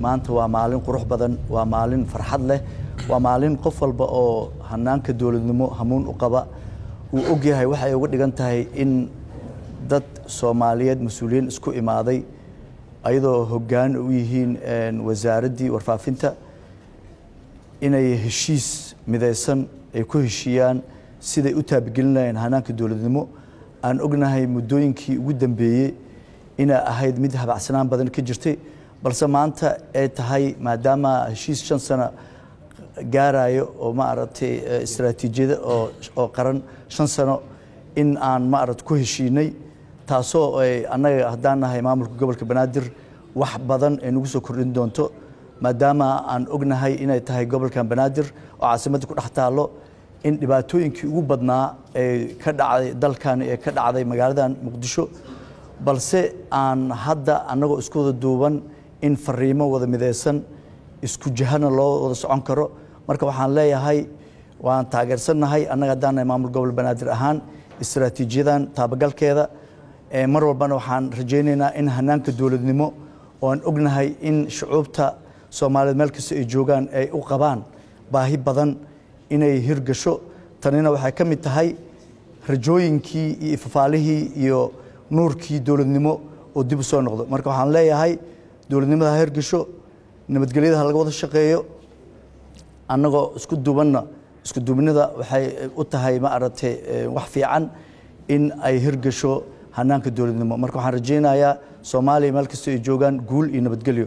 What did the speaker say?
maanta waa maalin qurux badan waa maalin farxad leh waa maalin qof walba oo hanaanka dowladnimo hamuun u qaba uu ogyahay waxa ay uga dhigan tahay in dad soomaaliyeed mas-uuliyiin isku imaaday ayadoo hoggaan u yihiin wasaaraddii warfaafinta inay heshiis midaysan ay ku heshiiyaan siday u taabigelin lahayeen hanaanka dowladnimo aan ognahay muddooyinkii ugu dambeeyey inay ahayd mid habacsanaan badan ka jirtay balse maanta ay tahay maadaama heshiis shan sano gaarayo oo maaragtay eh, istraatiijiyada oo qaran shan sano in aan maarata ku heshiinay taasoo eh, annaga haddaan nahay maamulka gobolka banaadir wax badan ay nagu soo kordhin doonto maadaama aan ognahay inay tahay gobolkan banaadir oo caasimadda ku dhex taallo in dhibaatooyinkii ugu badnaa ee ka dhacday dalkan ee ka dhacday magaaladan muqdisho balse aan hadda annagoo iskuda duuban in fariimo wada mideysan isku jahana loo wada socon karo marka waxaan leeyahay waan taageersannahay annaga haddaana maamul gobol banaadir ahaan istraatiijiyadan taabagalkeeda mar walbana waxaan rajaynaynaa in hanaanka dowladnimo ooan ognahay in shucuubta soomaaliyeed meel kasta ay joogaan ay u qabaan baahi badan inay hirgasho tanina waxay ka mid tahay rajooyinkii iyo ifafaalihii iyo nuurkii dowladnimo oo dib u soo noqdo marka waxaan leeyahay dowladnimada ha hirgasho nabadgelyada ha laga wada shaqeeyo annagoo isku dubanna isku dubnida waxay eh, u tahay ma aragtay eh, wax fiican in ay hirgasho hanaanka dowladnimo marka waxaan rajaynayaa soomaaliya meel kastoo ay joogaan guul iyo nabadgelyo